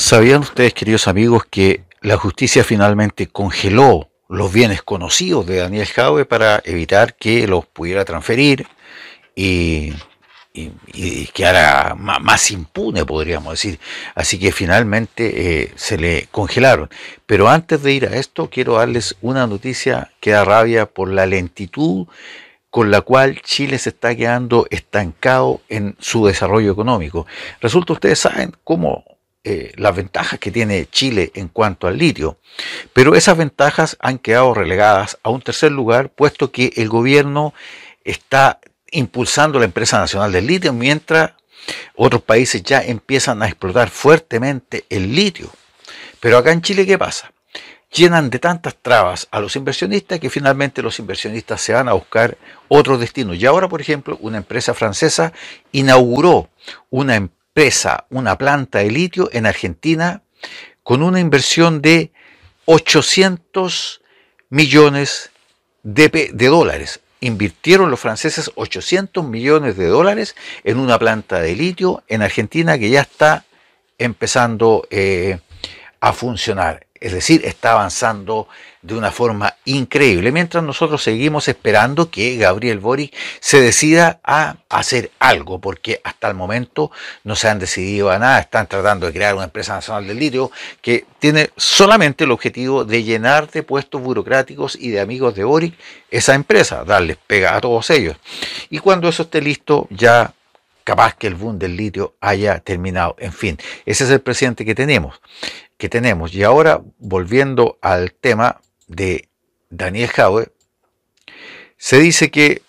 ¿Sabían ustedes, queridos amigos, que la justicia finalmente congeló los bienes conocidos de Daniel Jaue para evitar que los pudiera transferir y, y, quedara más, impune, podríamos decir? Así que finalmente eh, se le congelaron. Pero antes de ir a esto, quiero darles una noticia que da rabia por la lentitud con la cual Chile se está quedando estancado en su desarrollo económico. Resulta, ustedes saben cómo eh, las ventajas que tiene Chile en cuanto al litio, pero esas ventajas han quedado relegadas a un tercer lugar, puesto que el gobierno está impulsando la empresa nacional del litio, mientras otros países ya empiezan a explotar fuertemente el litio. Pero acá en Chile, ¿qué pasa? llenan de tantas trabas a los inversionistas que finalmente los inversionistas se van a buscar otros destinos. Y ahora, por ejemplo, una empresa francesa inauguró una empresa una planta de litio en Argentina con una inversión de 800 millones de, dólares. Invirtieron los franceses 800 millones de dólares en una planta de litio en Argentina que ya está empezando eh, a funcionar. Es decir, está avanzando de una forma increíble, mientras nosotros seguimos esperando que Gabriel Boric se decida a hacer algo, porque hasta el momento no se han decidido a nada, están tratando de crear una empresa nacional del litio que tiene solamente el objetivo de llenar de puestos burocráticos y de amigos de Boric esa empresa, darles pega a todos ellos. Y cuando eso esté listo, ya capaz que el boom del litio haya terminado. En fin, ese es el presidente que tenemos, que tenemos. Y ahora, volviendo al tema de Daniel Jaue, se dice que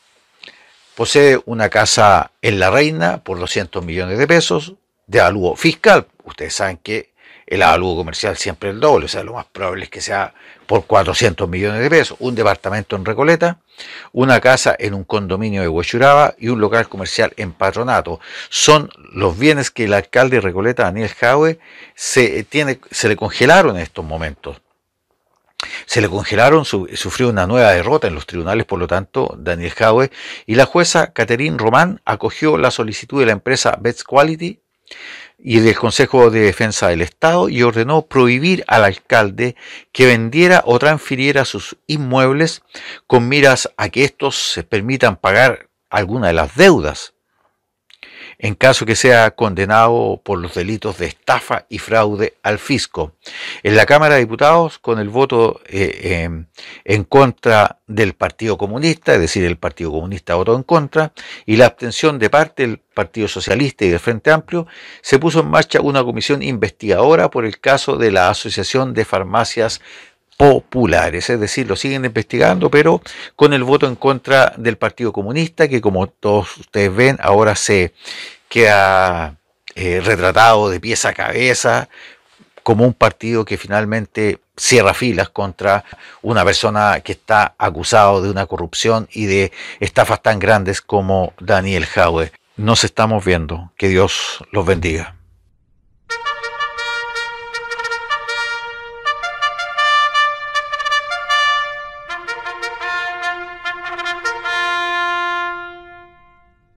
posee una casa en La Reina por 200 millones de pesos de aluvio fiscal. Ustedes saben que el avalúo comercial siempre el doble, o sea, lo más probable es que sea por 400 millones de pesos, un departamento en Recoleta, una casa en un condominio de Huachuraba y un local comercial en Patronato. Son los bienes que el alcalde de Recoleta, Daniel Jaue, se, eh, tiene, se le congelaron en estos momentos. Se le congelaron, sufrió una nueva derrota en los tribunales, por lo tanto, Daniel Jaue, y la jueza Caterine Román acogió la solicitud de la empresa Best Quality y del Consejo de Defensa del Estado y ordenó prohibir al alcalde que vendiera o transfiriera sus inmuebles con miras a que estos se permitan pagar alguna de las deudas en caso que sea condenado por los delitos de estafa y fraude al fisco. En la Cámara de Diputados, con el voto eh, em, en contra del Partido Comunista, es decir, el Partido Comunista votó en contra, y la abstención de parte del Partido Socialista y del Frente Amplio, se puso en marcha una comisión investigadora por el caso de la Asociación de Farmacias populares, es decir, lo siguen investigando, pero con el voto en contra del Partido Comunista, que como todos ustedes ven, ahora se queda eh, retratado de pieza a cabeza como un partido que finalmente cierra filas contra una persona que está acusado de una corrupción y de estafas tan grandes como Daniel Jaue. Nos estamos viendo. Que Dios los bendiga.